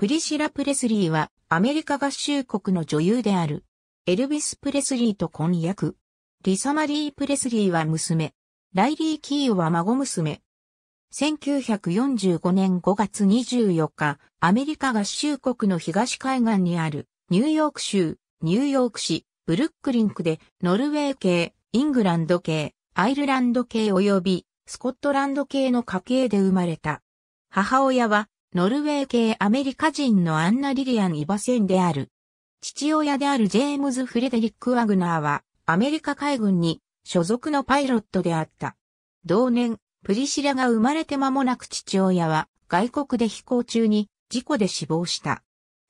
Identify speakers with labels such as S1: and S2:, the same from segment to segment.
S1: プリシラ・プレスリーはアメリカ合衆国の女優である。エルビス・プレスリーと婚約。リサ・マリー・プレスリーは娘。ライリー・キーは孫娘。1945年5月24日、アメリカ合衆国の東海岸にあるニューヨーク州、ニューヨーク市、ブルックリンクでノルウェー系、イングランド系、アイルランド系及びスコットランド系の家系で生まれた。母親はノルウェー系アメリカ人のアンナ・リリアン・イバセンである。父親であるジェームズ・フレデリック・ワグナーは、アメリカ海軍に所属のパイロットであった。同年、プリシラが生まれて間もなく父親は、外国で飛行中に事故で死亡した。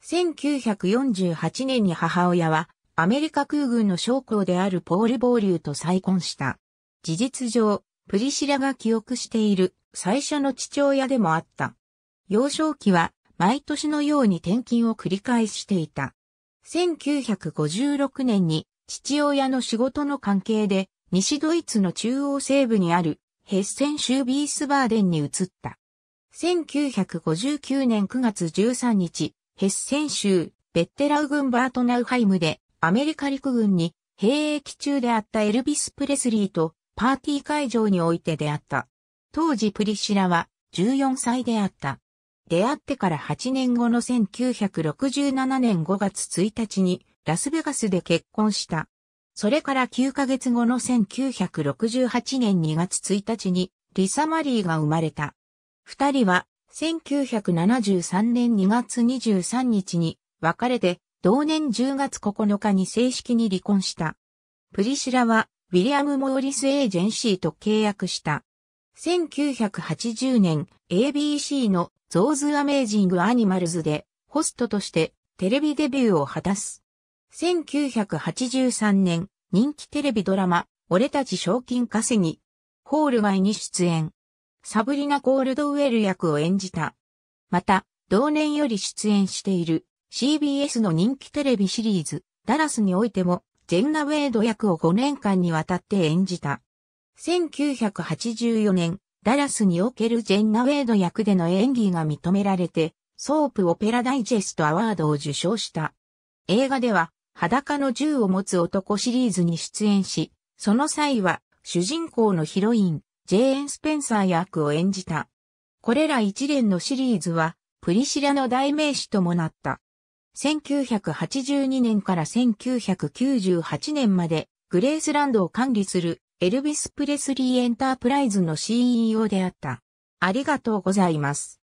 S1: 1948年に母親は、アメリカ空軍の将校であるポール・ボーリューと再婚した。事実上、プリシラが記憶している最初の父親でもあった。幼少期は毎年のように転勤を繰り返していた。1956年に父親の仕事の関係で西ドイツの中央西部にあるヘッセン州ビースバーデンに移った。1959年9月13日、ヘッセン州ベッテラウ軍バートナウハイムでアメリカ陸軍に兵役中であったエルビス・プレスリーとパーティー会場において出会った。当時プリシラは14歳であった。出会ってから8年後の1967年5月1日にラスベガスで結婚した。それから9ヶ月後の1968年2月1日にリサ・マリーが生まれた。二人は1973年2月23日に別れて同年10月9日に正式に離婚した。プリシラはウィリアム・モーリス・エージェンシーと契約した。1980年 ABC のゾーズ・アメージング・アニマルズでホストとしてテレビデビューを果たす。1983年、人気テレビドラマ、俺たち賞金稼ぎ、ホール街に出演。サブリナ・コールドウェル役を演じた。また、同年より出演している CBS の人気テレビシリーズ、ダラスにおいても、ジェンナ・ウェイド役を5年間にわたって演じた。1984年、ダラスにおけるジェンナ・ウェイド役での演技が認められて、ソープ・オペラ・ダイジェスト・アワードを受賞した。映画では、裸の銃を持つ男シリーズに出演し、その際は、主人公のヒロイン、ジェーン・スペンサー役を演じた。これら一連のシリーズは、プリシラの代名詞ともなった。1982年から1998年まで、グレースランドを管理するエルビス・プレスリーエンタープライズの CEO であった。ありがとうございます。